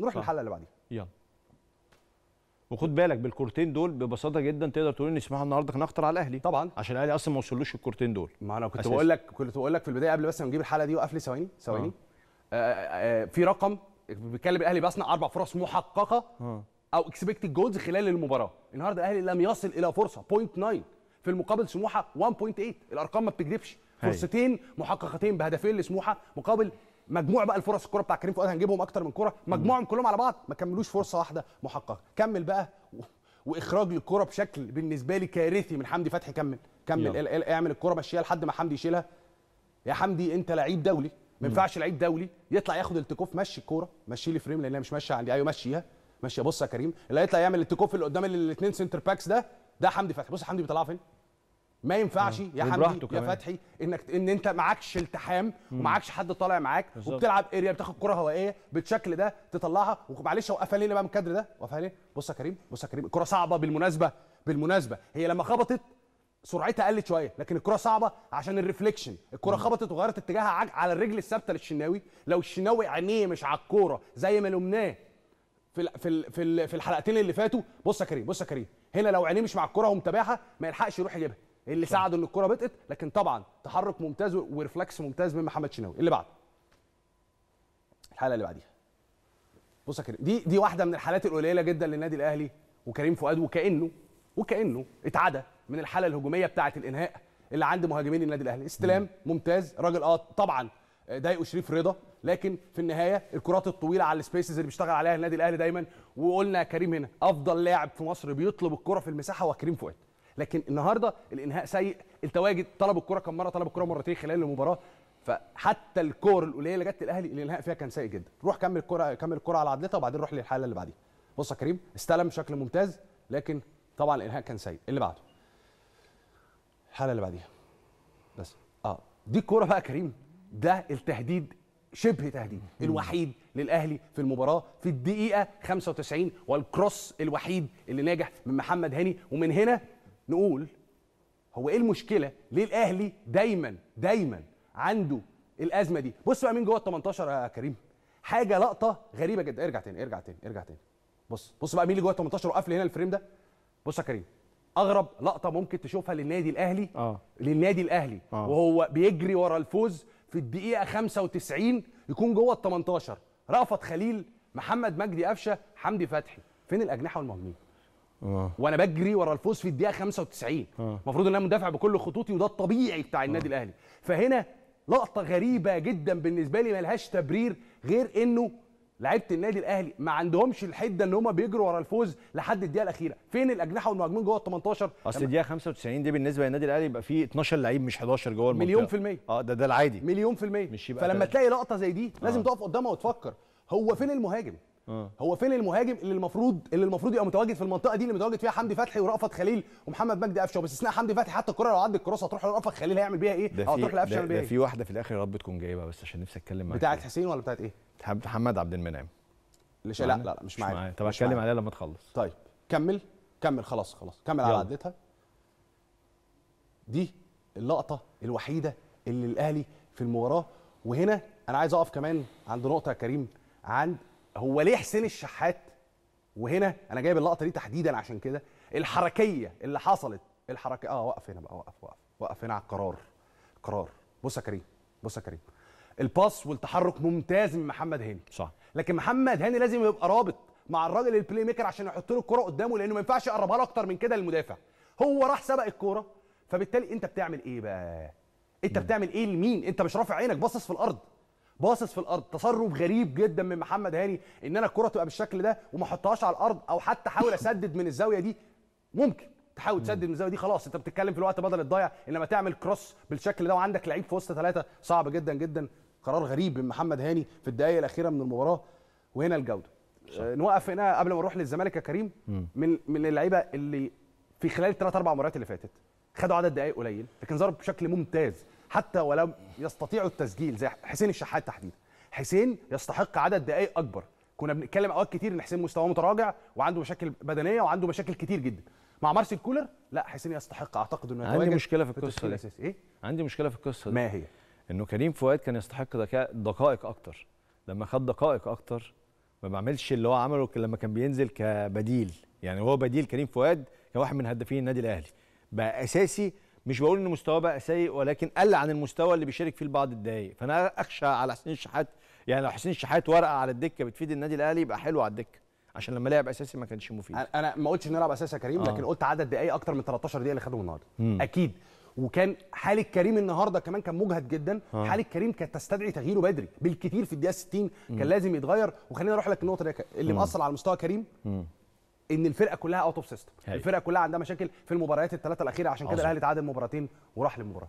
نروح للحلقه اللي بعديها يلا وخد بالك بالكورتين دول ببساطه جدا تقدر تقول ان اسمها النهارده كان اخطر على الاهلي طبعا عشان الاهلي اصلا ما وصلوش الكورتين دول ما انا كنت بقول لك كنت بقول لك في البدايه قبل بس ما نجيب الحلقه دي وقفل ثواني ثواني آه. آه، آه، في رقم بيتكلم الاهلي بيصنع اربع فرص محققه آه. او اكسبكتد جولز خلال المباراه النهارده الاهلي لم يصل الى فرصه 0.9 في المقابل سموحه 1.8 الارقام ما بتكذبش فرصتين محققتين بهدفين لسموحه مقابل مجموع بقى الفرص الكوره بتاع كريم فؤاد هنجيبهم اكتر من كوره مجموعهم كلهم على بعض ما كملوش فرصه واحده محققه كمل بقى واخراج للكوره بشكل بالنسبه لي كارثي من حمدي فتحي كمل كمل يلا. اعمل الكوره مشيها لحد ما حمدي يشيلها يا حمدي انت لعيب دولي ما ينفعش لعيب دولي يطلع ياخد التكوف مشي الكوره مشي لي فريم لانها مش ماشيه عندي ايوه مشيها ماشيه بص يا كريم اللي هيطلع يعمل التكوف اللي قدام الاثنين سنتر باكس ده ده حمدي فتحي بص حمدي بيطلعها فين ما ينفعش يا حمدي يا فتحي انك ان انت معكش التحام ومعكش حد طالع معاك وبتلعب اريا بتاخد كره هوائيه بالشكل ده تطلعها ومعلش وقفها ليه بقى من الكادر ده وقفها ليه بص يا كريم بص يا كريم الكره صعبه بالمناسبه بالمناسبه هي لما خبطت سرعتها قلت شويه لكن الكره صعبه عشان الريفليكشن الكره خبطت وغيرت اتجاهها على الرجل الثابته للشناوي لو الشناوي عينيه مش على الكوره زي ما لمناه في في في الحلقتين اللي فاتوا بص يا كريم بص يا كريم هنا لو عينيه مش مع الكوره ومتابعها ما يلحقش يروح يجيبها اللي ساعده ان الكره بطئت لكن طبعا تحرك ممتاز ورفلكس ممتاز من محمد شناوي اللي بعده الحلقه اللي بعديها بص يا كريم دي دي واحده من الحالات القليله جدا للنادي الاهلي وكريم فؤاد وكانه وكانه اتعدى من الحاله الهجوميه بتاعه الانهاء اللي عند مهاجمين النادي الاهلي استلام ممتاز راجل اه طبعا آه، ضايقه شريف رضا لكن في النهايه الكرات الطويله على السبيسز اللي بيشتغل عليها النادي الاهلي دايما وقلنا يا كريم هنا افضل لاعب في مصر بيطلب الكره في المساحه هو كريم فؤاد لكن النهارده الانهاء سيء التواجد طلب الكره كم مره طلب الكره مرتين خلال المباراه فحتى الكور القليله اللي جت الاهلي الانهاء فيها كان سيء جدا روح كمل الكره كمل الكره على عدلتها وبعدين روح للحاله اللي بعديها بص يا كريم استلم بشكل ممتاز لكن طبعا الانهاء كان سيء اللي بعده الحاله اللي بعديها بس اه دي الكوره بقى كريم ده التهديد شبه تهديد الوحيد للاهلي في المباراه في الدقيقه 95 والكروس الوحيد اللي ناجح من محمد هاني ومن هنا نقول هو ايه المشكله ليه الاهلي دايما دايما عنده الازمه دي بص بقى مين جوه ال 18 يا كريم حاجه لقطه غريبه جدا ارجع تاني ارجع تاني ارجع تاني بص بص بقى مين اللي جوه ال 18 وقفل هنا الفريم ده بص يا كريم اغرب لقطه ممكن تشوفها للنادي الاهلي آه. للنادي الاهلي آه. وهو بيجري ورا الفوز في الدقيقه 95 يكون جوه ال 18 رافض خليل محمد مجدي قفشه حمدي فتحي فين الاجنحه والمهاجمين أوه. وانا بجري ورا الفوز في الدقيقه 95 المفروض آه. ان انا مدافع بكل خطوطي وده الطبيعي بتاع آه. النادي الاهلي فهنا لقطه غريبه جدا بالنسبه لي ملهاش تبرير غير انه لعيبه النادي الاهلي ما عندهمش الحده ان هم بيجروا ورا الفوز لحد الدقيقه الاخيره فين الاجنحه والمهاجمين جوه ال 18 اصل الدقيقه 95 دي بالنسبه للنادي الاهلي يبقى فيه 12 لعيب مش 11 جوه المنطقه مليون في الميه اه ده ده العادي مليون في الميه مش يبقى فلما تلاقي لقطه زي دي لازم آه. تقف قدامها وتفكر هو فين المهاجم آه. هو فين المهاجم اللي المفروض اللي المفروض يبقى متواجد في المنطقه دي اللي متواجد فيها حمدي فتحي ورأفت خليل ومحمد مجدي قفشه باستثناء حمدي فتحي حتى الكره لو عدت الكروس هتروح لرأفت خليل هيعمل بيها ايه او تروح لقفشه ده, ده إيه؟ في واحده في الاخر يا رب تكون جايبها بس عشان نفسي اتكلم معاك بتاعت حسين ولا بتاعت ايه محمد عبد المنعم لا لا لا مش معايا طب اتكلم عليها لما تخلص طيب كمل كمل خلاص خلاص كمل على عدتها دي اللقطه الوحيده اللي الاهلي في المباراه وهنا انا عايز اقف كمان عند نقطه كريم عند هو ليه حسين الشحات وهنا انا جايب اللقطه دي تحديدا عشان كده الحركيه اللي حصلت الحركه اه وقف هنا بقى وقف وقف وقف هنا على القرار قرار بص يا كريم بص يا كريم الباس والتحرك ممتاز من محمد هاني صح لكن محمد هاني لازم يبقى رابط مع الراجل البلاي ميكر عشان يحط له الكره قدامه لانه ما ينفعش يقربها له اكتر من كده للمدافع هو راح سبق الكوره فبالتالي انت بتعمل ايه بقى انت بتعمل ايه لمين انت مش رافع عينك باصص في الارض باصص في الارض تصرف غريب جدا من محمد هاني ان انا الكره تبقى بالشكل ده وما احطهاش على الارض او حتى احاول اسدد من الزاويه دي ممكن تحاول تسدد من الزاويه دي خلاص انت بتتكلم في الوقت بدل الضايع انما تعمل كروس بالشكل ده وعندك لعيب في وسط ثلاثه صعب جدا جدا قرار غريب من محمد هاني في الدقائق الاخيره من المباراه وهنا الجوده صح. آه، نوقف هنا قبل ما نروح للزمالك يا كريم من من اللعيبه اللي في خلال الثلاث اربع مباريات اللي فاتت خدوا عدد دقائق قليل لكن ظهروا بشكل ممتاز حتى ولو يستطيعوا التسجيل زي حسين الشحات تحديدا حسين يستحق عدد دقائق اكبر كنا بنتكلم اوقات كتير ان حسين مستواه متراجع وعنده مشاكل بدنيه وعنده مشاكل كتير جدا مع مارسيل كولر لا حسين يستحق اعتقد انه عندي مشكله في القصه دي ايه عندي مشكله في القصه دي ما هي انه كريم فؤاد كان يستحق دقائق اكتر لما خد دقائق اكتر ما بعملش اللي هو عمله لما كان بينزل كبديل يعني هو بديل كريم فؤاد كان واحد من هدافين النادي الاهلي بقى اساسي مش بقول ان مستواه بقى سيء ولكن قل عن المستوى اللي بيشارك فيه لبعض الدقايق فانا اخشى على حسين الشحات يعني لو حسين الشحات ورقه على الدكه بتفيد النادي الاهلي يبقى حلو على الدكه عشان لما لعب اساسي ما كانش مفيد انا ما قلتش ان لعب اساسي يا كريم آه. لكن قلت عدد دقائق اكتر من 13 دقيقه اللي خدهم النهارده اكيد وكان حال الكريم النهارده كمان كان مجهد جدا آه. حال الكريم كانت تستدعي تغييره بدري بالكثير في الدقيقه 60 كان لازم يتغير وخلينا اروح لك النقطه اللي مأثر على مستوى كريم ان الفرقه كلها اوت اوف سيستم الفرقه كلها عندها مشاكل في المباريات الثلاثه الاخيره عشان كده الاهلي اتعادل مباراتين وراح للمباراه